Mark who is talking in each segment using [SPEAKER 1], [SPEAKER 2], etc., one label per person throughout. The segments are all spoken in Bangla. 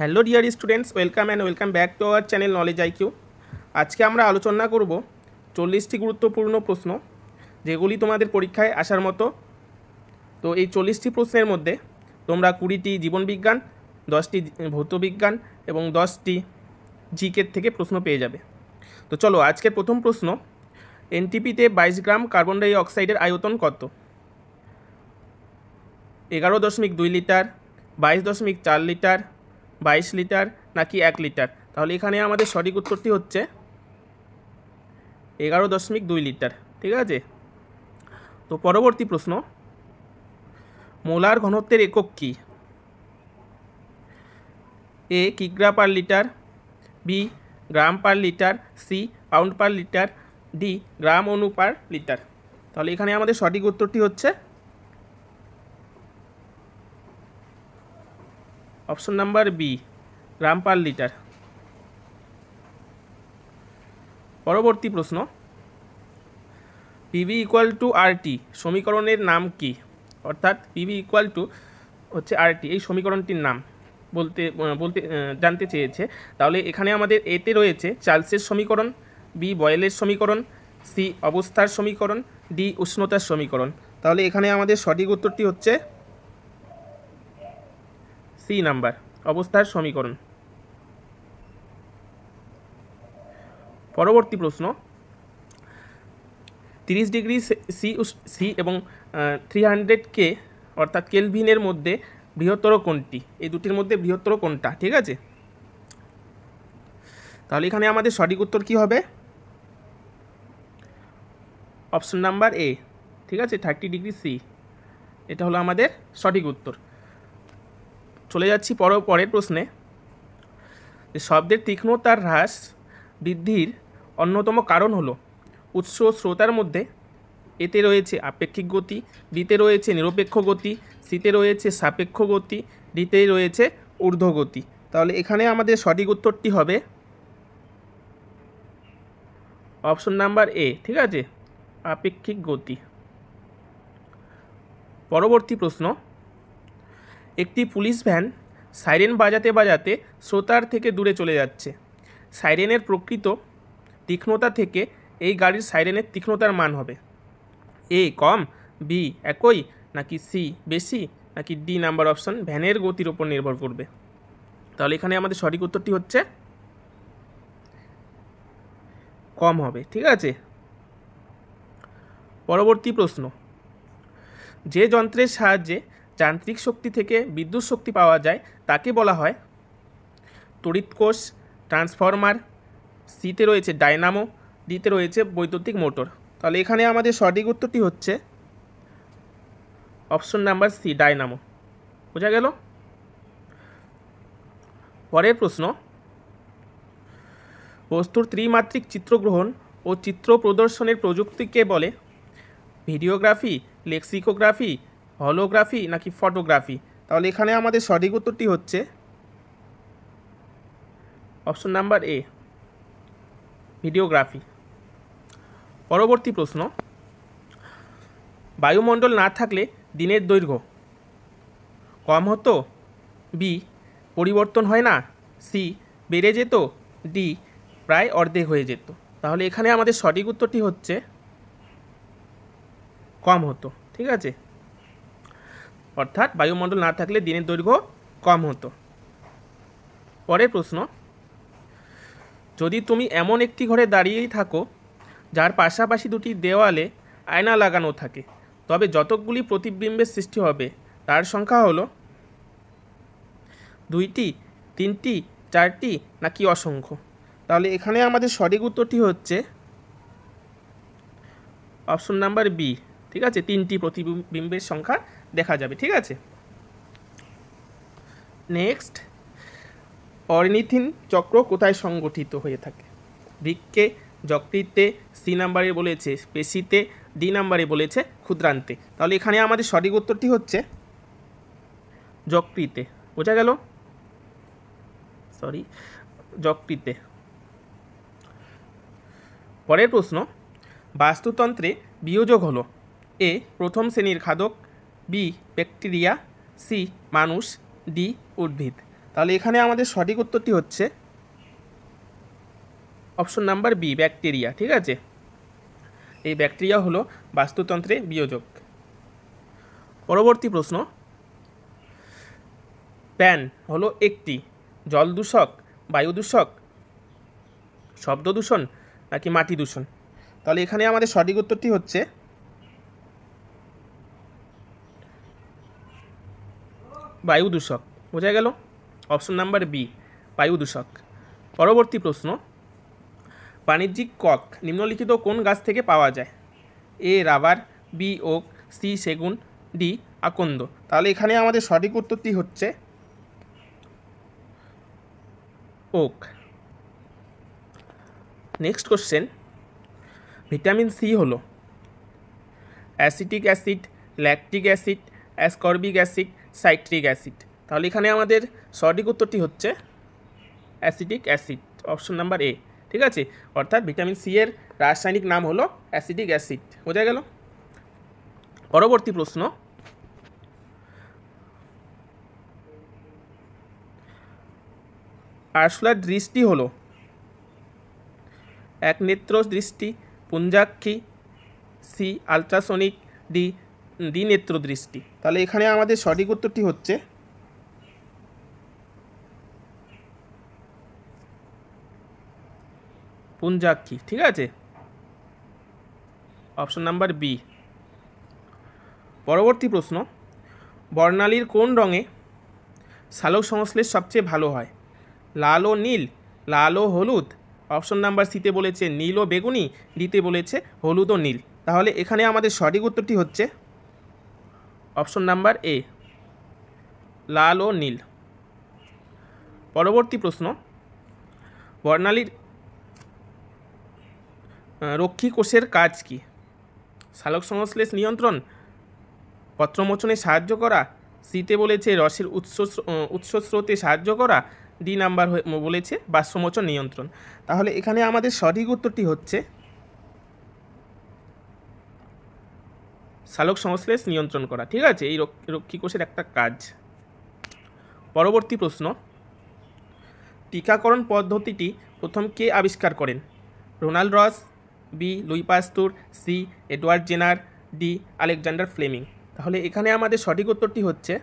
[SPEAKER 1] hello dear students welcome and welcome back to our channel knowledge IQ আজকে আমরা আলোচনা করব চল্লিশটি গুরুত্বপূর্ণ প্রশ্ন যেগুলি তোমাদের পরীক্ষায় আসার মতো তো এই চল্লিশটি প্রশ্নের মধ্যে তোমরা কুড়িটি জীবনবিজ্ঞান দশটি ভৌতবিজ্ঞান এবং দশটি জিকের থেকে প্রশ্ন পেয়ে যাবে তো চলো আজকের প্রথম প্রশ্ন এনটিপিতে বাইশ গ্রাম কার্বন ডাই অক্সাইডের আয়তন কত এগারো দশমিক দুই লিটার বাইশ দশমিক চার লিটার বাইশ লিটার নাকি এক লিটার তাহলে এখানে আমাদের সঠিক উত্তরটি হচ্ছে এগারো দশমিক দুই লিটার ঠিক আছে তো পরবর্তী প্রশ্ন মোলার ঘনত্বের একক কী এ কিগ্রা per litre B gram per litre C pound per litre D gram অনু পার লিটার তাহলে এখানে আমাদের সঠিক উত্তরটি হচ্ছে option number B gram per litre পরবর্তী প্রশ্ন পিবি ইকুয়াল টু আরটি সমীকরণের নাম কি অর্থাৎ পিবি ইকুয়াল টু হচ্ছে আরটি এই সমীকরণটির নাম বলতে বলতে জানতে চেয়েছে তাহলে এখানে আমাদের এতে রয়েছে চার্লসের সমীকরণ বি বয়েলের সমীকরণ সি অবস্থার সমীকরণ ডি উষ্ণতার সমীকরণ তাহলে এখানে আমাদের সঠিক উত্তরটি হচ্ছে সি নাম্বার অবস্থার সমীকরণ পরবর্তী প্রশ্ন তিরিশ ডিগ্রি সি সি এবং থ্রি হান্ড্রেড কে অর্থাৎ কেলভিনের মধ্যে বৃহত্তর কোনটি এই দুটির মধ্যে বৃহত্তর কোনটা ঠিক আছে তাহলে এখানে আমাদের সঠিক উত্তর কি হবে অপশন নাম্বার এ ঠিক আছে থার্টি ডিগ্রি সি এটা হলো আমাদের সঠিক উত্তর চলে যাচ্ছি পর পরের প্রশ্নে যে শব্দের তীক্ষ্ণতার হ্রাস বৃদ্ধির অন্যতম কারণ হলো উৎস শ্রোতার মধ্যে এতে রয়েছে আপেক্ষিক গতি ডিতে রয়েছে নিরপেক্ষ গতি সিতে রয়েছে সাপেক্ষ গতি ডিতে রয়েছে ঊর্ধ্বগতি তাহলে এখানে আমাদের সঠিক উত্তরটি হবে অপশন নাম্বার এ ঠিক আছে আপেক্ষিক গতি পরবর্তী প্রশ্ন একটি পুলিশ ভ্যান সাইরেন বাজাতে বাজাতে শ্রোতার থেকে দূরে চলে যাচ্ছে সাইরেনের প্রকৃত তীক্ষ্ণতা থেকে এই গাড়ির সাইরেনের তীক্ষ্ণতার মান হবে এ কম বি একই নাকি সি বেশি নাকি ডি নাম্বার অপশন ভ্যানের গতির ওপর নির্ভর করবে তাহলে এখানে আমাদের সঠিক উত্তরটি হচ্ছে কম হবে ঠিক আছে পরবর্তী প্রশ্ন যে যন্ত্রের সাহায্যে যান্ত্রিক শক্তি থেকে বিদ্যুৎ শক্তি পাওয়া যায় তাকে বলা হয় তড়িৎকোষ ট্রান্সফরমার সিতে রয়েছে ডায়নামো ডিতে রয়েছে বৈদ্যুতিক মোটর তাহলে এখানে আমাদের সঠিক উত্তরটি হচ্ছে অপশন নাম্বার সি ডায়নামো বোঝা গেল পরের প্রশ্ন বস্তুর ত্রিমাত্রিক চিত্রগ্রহণ ও চিত্র প্রদর্শনের প্রযুক্তিকে বলে ভিডিওগ্রাফি লেক্সিকোগ্রাফি হলোগ্রাফি নাকি ফটোগ্রাফি তাহলে এখানে আমাদের সঠিক উত্তরটি হচ্ছে অপশন নাম্বার এ ভিডিওগ্রাফি পরবর্তী প্রশ্ন বায়ুমণ্ডল না থাকলে দিনের দৈর্ঘ্য কম হতো বি পরিবর্তন হয় না সি বেড়ে যেত ডি প্রায় অর্ধেক হয়ে যেত তাহলে এখানে আমাদের সঠিক উত্তরটি হচ্ছে কম হতো ঠিক আছে অর্থাৎ বায়ুমণ্ডল না থাকলে দিনের দৈর্ঘ্য কম হতো পরের প্রশ্ন যদি তুমি এমন একটি ঘরে দাঁড়িয়েই থাকো যার পাশাপাশি দুটি দেওয়ালে আয়না লাগানো থাকে তবে যতগুলি প্রতিবিম্বের সৃষ্টি হবে তার সংখ্যা হলো দুইটি তিনটি চারটি নাকি অসংখ্য তাহলে এখানে আমাদের সঠিক উত্তরটি হচ্ছে অপশন নাম্বার বি ঠিক আছে তিনটি প্রতিবিম্বের সংখ্যা দেখা যাবে ঠিক আছে নেক্সট অরিনিথিন চক্র কোথায় সংগঠিত হয়ে থাকে বৃক্ষে যকৃতে সি নাম্বারে বলেছে পেশিতে ডি নাম্বারে বলেছে ক্ষুদ্রান্তে তাহলে এখানে আমাদের সঠিক উত্তরটি হচ্ছে যকৃতে বোঝা গেল সরি যকৃতে পরের প্রশ্ন বাস্তুতন্ত্রে বিয়োজক হলো এ প্রথম শ্রেণীর খাদক বি ব্যাকটেরিয়া সি মানুষ ডি উদ্ভিদ তাহলে এখানে আমাদের সঠিক উত্তরটি হচ্ছে অপশন নাম্বার বি ব্যাকটেরিয়া ঠিক আছে এই ব্যাকটেরিয়া হলো বাস্তুতন্ত্রে বিয়োজক পরবর্তী প্রশ্ন প্যান হলো একটি জল দূষক বায়ু দূষক শব্দ দূষণ নাকি মাটি দূষণ তাহলে এখানে আমাদের সঠিক উত্তরটি হচ্ছে বায়ু দূষক বোঝা গেল অপশন নাম্বার বি বায়ু দূষক পরবর্তী প্রশ্ন বাণিজ্যিক কক নিম্নলিখিত কোন গাছ থেকে পাওয়া যায় A rubber B oak C সেগুন ডি আকন্দ তাহলে এখানে আমাদের সঠিক উত্তরটি হচ্ছে oak next question vitamin C হলো acetic acid lactic acid ascorbic acid citric acid তাহলে এখানে আমাদের সঠিক উত্তরটি হচ্ছে acidic acid option number A ঠিক আছে অর্থাৎ ভিটামিন সি এর রাসায়নিক নাম হলো অ্যাসিডিক অ্যাসিড বোঝা গেল পরবর্তী প্রশ্ন আরশোলার দৃষ্টি হলো এক নেত্র দৃষ্টি পুঞ্জাক্ষী সি আলট্রাসনিক ডি দি দৃষ্টি তাহলে এখানে আমাদের সঠিক উত্তরটি হচ্ছে পুঞ্জাক্ষী ঠিক আছে অপশন নাম্বার বি পরবর্তী প্রশ্ন বর্ণালীর কোন রঙে শালক সংশ্লেষ সবচেয়ে ভালো হয় লাল ও নীল লাল ও হলুদ অপশন নাম্বার সিতে বলেছে নীল ও বেগুনি দিতে বলেছে হলুদ ও নীল তাহলে এখানে আমাদের সঠিক উত্তরটি হচ্ছে অপশন নাম্বার এ লাল ও নীল পরবর্তী প্রশ্ন বর্ণালীর রক্ষী কোষের কাজ কি শালক সংশ্লেষ নিয়ন্ত্রণ পত্রমোচনে সাহায্য করা সিতে বলেছে রসের উৎস উৎস স্রোতে সাহায্য করা ডি নাম্বার বলেছে বাষ্পমোচন নিয়ন্ত্রণ তাহলে এখানে আমাদের সঠিক উত্তরটি হচ্ছে সালোক সংশ্লেষ নিয়ন্ত্রণ করা ঠিক আছে এই রক্ষী কোষের একটা কাজ পরবর্তী প্রশ্ন টিকাকরণ পদ্ধতিটি প্রথম কে আবিষ্কার করেন Ronald Ross B Louis Pasteur C Edward Jenner D Alexander Fleming তাহলে এখানে আমাদের সঠিক উত্তরটি হচ্ছে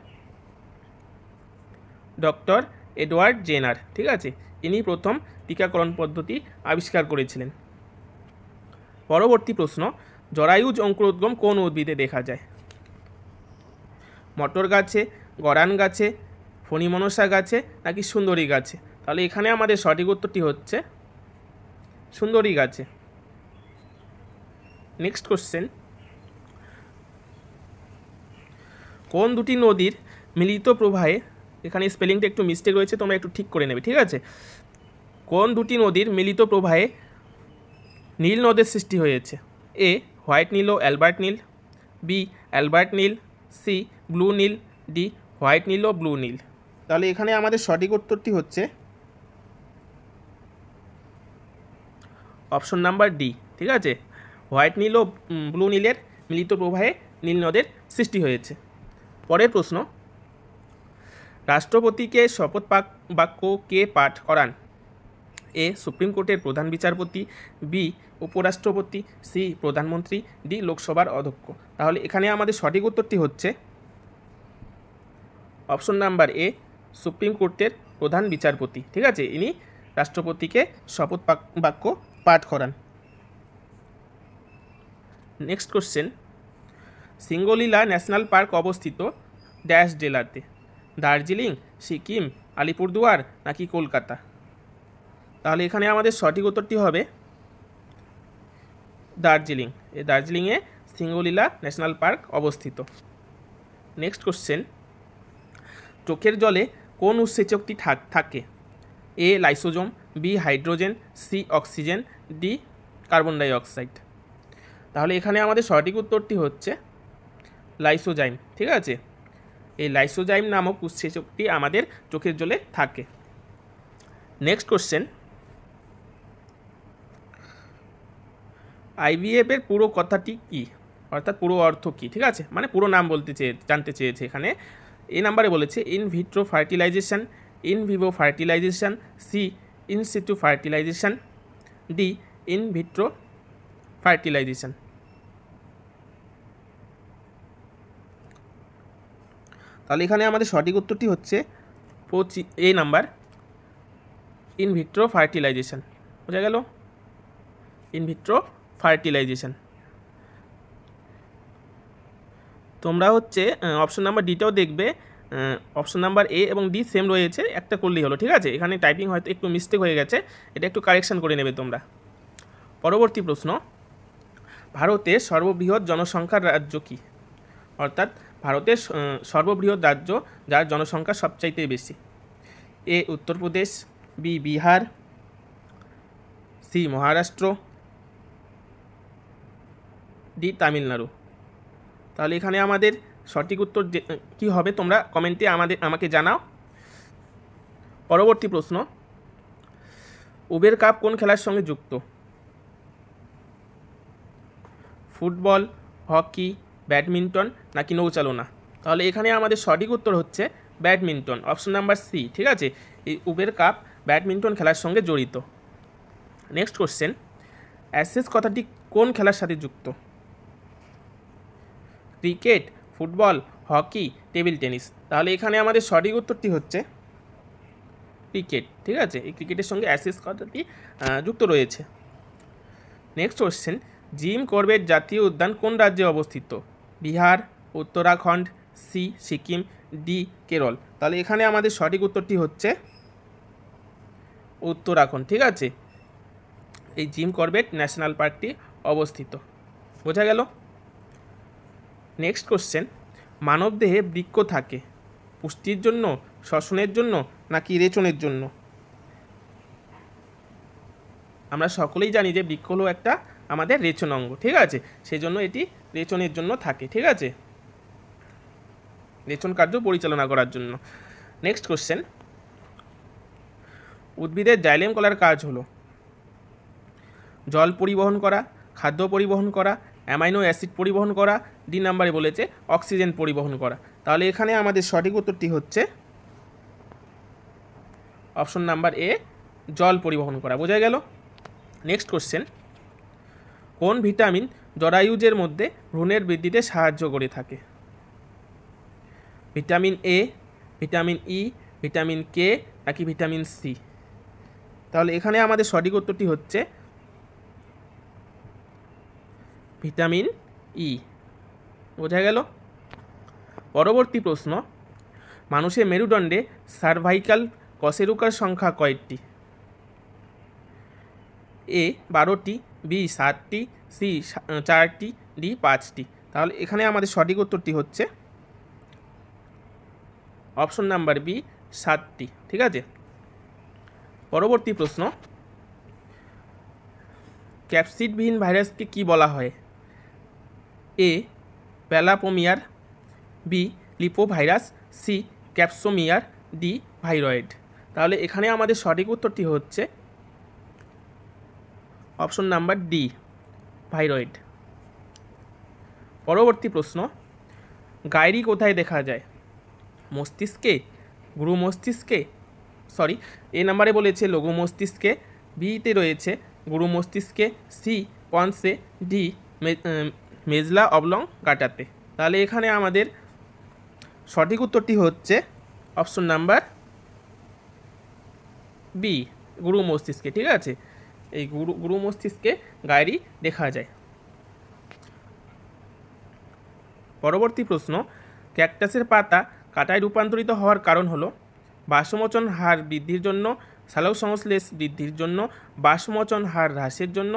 [SPEAKER 1] ডক্টর এডওয়ার্ড জেনার ঠিক আছে ইনি প্রথম টিকাকরণ পদ্ধতি আবিষ্কার করেছিলেন পরবর্তী প্রশ্ন জরায়ুজ অঙ্কুরোদ্গম কোন উদ্ভিদে দেখা যায় মটর গাছে গরান গাছে ফণিমনসা গাছে নাকি সুন্দরী গাছে তাহলে এখানে আমাদের সঠিক উত্তরটি হচ্ছে সুন্দরী গাছে নেক্সট কোশ্চেন কোন দুটি নদীর মিলিত প্রবাহে এখানে স্পেলিংটা একটু মিস্টেক রয়েছে তোমরা একটু ঠিক করে নেবে ঠিক আছে কোন দুটি নদীর মিলিত প্রবাহে নীল নদের সৃষ্টি হয়েছে এ হোয়াইট নীল ও Albert Nile B Albert Nile C Blue Nile D White Nile ও ব্লু নীল তাহলে এখানে আমাদের সঠিক উত্তরটি হচ্ছে অপশন নাম্বার ডি ঠিক আছে হোয়াইট নীল ও ব্লু নীলের মিলিত প্রবাহে নীল নদের সৃষ্টি হয়েছে পরের প্রশ্ন রাষ্ট্রপতিকে শপথ বাক্য কে পাঠ করান এ সুপ্রিম কোর্টের প্রধান বিচারপতি বি উপরাষ্ট্রপতি সি প্রধানমন্ত্রী ডি লোকসভার অধ্যক্ষ তাহলে এখানে আমাদের সঠিক উত্তরটি হচ্ছে অপশন নাম্বার এ সুপ্রিম কোর্টের প্রধান বিচারপতি ঠিক আছে ইনি রাষ্ট্রপতিকে শপথ বাক্য পাঠ করান next question Singalila national park অবস্থিত ড্যাশ জেলাতে দার্জিলিং সিকিম আলিপুরদুয়ার নাকি কলকাতা তাহলে এখানে আমাদের সঠিক উত্তরটি হবে দার্জিলিং এই দার্জিলিংয়ে সিঙ্গলীলা ন্যাশনাল পার্ক অবস্থিত নেক্সট কোশ্চেন চোখের জলে কোন উৎসেচকটি থাকে A lysozyme B hydrogen C oxygen D carbon dioxide তাহলে এখানে আমাদের সঠিক উত্তরটি হচ্ছে লাইসোজাইম ঠিক আছে এই লাইসোজাইম নামক উৎসেচকটি আমাদের চোখের জলে থাকে নেক্সট কোশ্চেন আইভিএফের পুরো কথাটি কি অর্থাৎ পুরো অর্থ কি ঠিক আছে মানে পুরো নাম বলতে চেয়ে জানতে চেয়েছে এখানে এ নাম্বারে বলেছে in vitro fertilisation in vivo fertilisation C in situ fertilisation D in vitro fertilisation তাহলে এখানে আমাদের সঠিক উত্তরটি হচ্ছে পঁচি এই নাম্বার ইনভিট্রো ফার্টিলাইজেশান বোঝা গেল ইনভিট্রো ফার্টিলাইজেশন তোমরা হচ্ছে অপশন নাম্বার ডিটাও দেখবে অপশন নাম্বার এ এবং ডি সেম রয়েছে একটা করলেই হলো ঠিক আছে এখানে টাইপিং হয়তো একটু মিস্টেক হয়ে গেছে এটা একটু কারেকশান করে নেবে তোমরা পরবর্তী প্রশ্ন ভারতের সর্ববৃহৎ জনসংখ্যার রাজ্য কী অর্থাৎ ভারতের সর্ববৃহৎ রাজ্য যার জনসংখ্যা সবচাইতে বেশি A Uttar Pradesh B Bihar C Maharashtra D Tamil Nadu তাহলে এখানে আমাদের সঠিক উত্তর কি হবে তোমরা কমেন্টে আমাদের আমাকে জানাও পরবর্তী প্রশ্ন উবের কাপ কোন খেলার সঙ্গে যুক্ত ফুটবল হকি ব্যাডমিন্টন নাকি নৌচালনা তাহলে এখানে আমাদের সঠিক উত্তর হচ্ছে ব্যাডমিন্টন অপশন নাম্বার সি ঠিক আছে এই উবের কাপ ব্যাডমিন্টন খেলার সঙ্গে জড়িত নেক্সট কোশ্চেন অ্যাসেস কথাটি কোন খেলার সাথে যুক্ত cricket football hockey table tennis তাহলে এখানে আমাদের সঠিক উত্তরটি হচ্ছে ক্রিকেট ঠিক আছে এই ক্রিকেটের সঙ্গে অ্যাসিস কথাটি যুক্ত রয়েছে নেক্সট কোশ্চেন জিম করবেট জাতীয় উদ্যান কোন রাজ্যে অবস্থিত বিহার উত্তরাখণ্ড সি সিকিম ডি কেরল তাহলে এখানে আমাদের সঠিক উত্তরটি হচ্ছে উত্তরাখণ্ড ঠিক আছে এই জিম করবেট ন্যাশনাল পার্কটি অবস্থিত বোঝা গেল নেক্সট কোশ্চেন মানবদেহে বৃক্ষ থাকে পুষ্টির জন্য শ্বসনের জন্য নাকি রেচনের জন্য আমরা সকলেই জানি যে বৃক্ষ হলো একটা আমাদের রেচন অঙ্গ ঠিক আছে সেই জন্য এটি রেচনের জন্য থাকে ঠিক আছে রেচন কার্য পরিচালনা করার জন্য নেক্সট কোশ্চেন উদ্ভিদের জাইলেম কলার কাজ হলো জল পরিবহন করা খাদ্য পরিবহন করা অ্যামাইনো অ্যাসিড পরিবহন করা ডি নাম্বারে বলেছে অক্সিজেন পরিবহন করা তাহলে এখানে আমাদের সঠিক উত্তরটি হচ্ছে অপশন নাম্বার এ জল পরিবহন করা বোঝা গেল নেক্সট কোশ্চেন কোন ভিটামিন জরায়ুজের মধ্যে ভ্রূণের বৃদ্ধিতে সাহায্য করে থাকে vitamin A vitamin E vitamin K নাকি ভিটামিন সি তাহলে এখানে আমাদের সঠিক উত্তরটি হচ্ছে ভিটামিন ই বোঝা গেল পরবর্তী প্রশ্ন মানুষের মেরুদণ্ডে সার্ভাইকাল কশেরুকার সংখ্যা কয়েকটি এ বারোটি বি সাতটি সি চারটি ডি পাঁচটি তাহলে এখানে আমাদের সঠিক উত্তরটি হচ্ছে অপশন নাম্বার বি সাতটি ঠিক আছে পরবর্তী প্রশ্ন ক্যাপসিডবিহীন ভাইরাসকে কি বলা হয় A peplomer B lipovirus C capsomere D viroid তাহলে এখানে আমাদের সঠিক উত্তরটি হচ্ছে অপশন নাম্বার ডি ভাইরয়েড পরবর্তী প্রশ্ন গায়রি কোথায় দেখা যায় মস্তিষ্কে গুরু মস্তিষ্কে সরি এ নাম্বারে বলেছে লঘু মস্তিষ্কে বিতে রয়েছে গুরু মস্তিষ্কে সি পন্সে ডি মেজলা অবলং গাটাতে তাহলে এখানে আমাদের সঠিক উত্তরটি হচ্ছে অপশন নাম্বার বি গুরু মস্তিষ্কে ঠিক আছে এই গুরু গুরু মস্তিষ্কে গায়েরই দেখা যায় পরবর্তী প্রশ্ন ক্যাকটাসের পাতা কাটায় রূপান্তরিত হওয়ার কারণ হলো বাসমোচন হার বৃদ্ধির জন্য সালক সংশ্লেষ বৃদ্ধির জন্য বাসমোচন হার হ্রাসের জন্য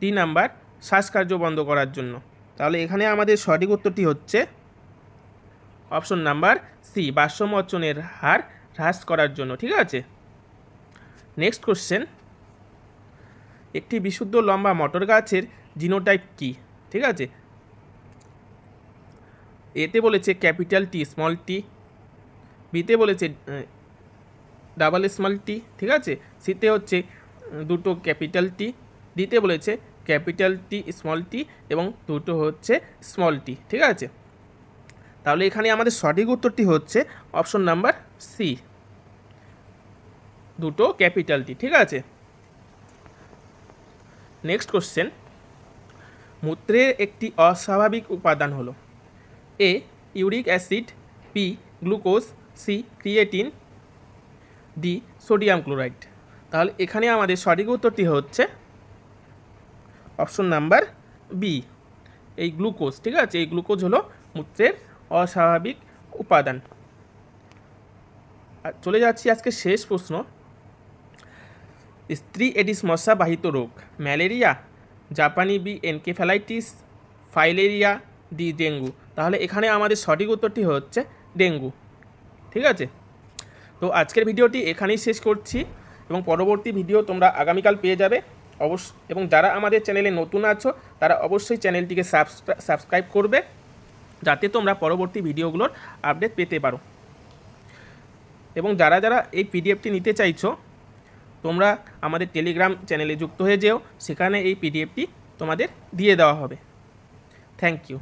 [SPEAKER 1] তিন নাম্বার শ্বাসকার্য বন্ধ করার জন্য তাহলে এখানে আমাদের সঠিক উত্তরটি হচ্ছে অপশন নাম্বার সি বাষ্যমোচনের হার হ্রাস করার জন্য ঠিক আছে নেক্সট কোশ্চেন একটি বিশুদ্ধ লম্বা মটর গাছের জিনোটাইপ কি ঠিক আছে এতে বলেছে ক্যাপিটাল টি স্মল টি বিতে বলেছে ডাবল স্মল টি ঠিক আছে সিতে হচ্ছে দুটো ক্যাপিটাল টি দিতে বলেছে ক্যাপিটাল টি স্মল টি এবং দুটো হচ্ছে স্মল টি ঠিক আছে তাহলে এখানে আমাদের সঠিক উত্তরটি হচ্ছে অপশন নাম্বার সি দুটো ক্যাপিটাল টি ঠিক আছে নেক্সট কোশ্চেন মূত্রের একটি অস্বাভাবিক উপাদান হলো A uric acid B glucose C creatine D sodium chloride তাহলে এখানে আমাদের সঠিক উত্তরটি হচ্ছে অপশন নাম্বার বি এই গ্লুকোজ ঠিক আছে এই গ্লুকোজ হলো মূত্রের অস্বাভাবিক উপাদান চলে যাচ্ছি আজকে শেষ প্রশ্ন স্ত্রী এডিস মশা বাহিত রোগ ম্যালেরিয়া জাপানি B encephalitis filaria D dengue তাহলে এখানে আমাদের সঠিক উত্তরটি হচ্ছে ডেঙ্গু ঠিক আছে তো আজকের ভিডিওটি এখানেই শেষ করছি এবং পরবর্তী ভিডিও তোমরা আগামীকাল পেয়ে যাবে অবশ্য এবং যারা আমাদের চ্যানেলে নতুন আছো তারা অবশ্যই চ্যানেলটিকে সাবস্ক্রাইব করবে যাতে তোমরা পরবর্তী ভিডিওগুলোর আপডেট পেতে পারো এবং যারা যারা এই পিডিএফটি নিতে চাইছো তোমরা আমাদের টেলিগ্রাম চ্যানেলে যুক্ত হয়ে যেও সেখানে এই পিডিএফটি তোমাদের দিয়ে দেওয়া হবে থ্যাংক ইউ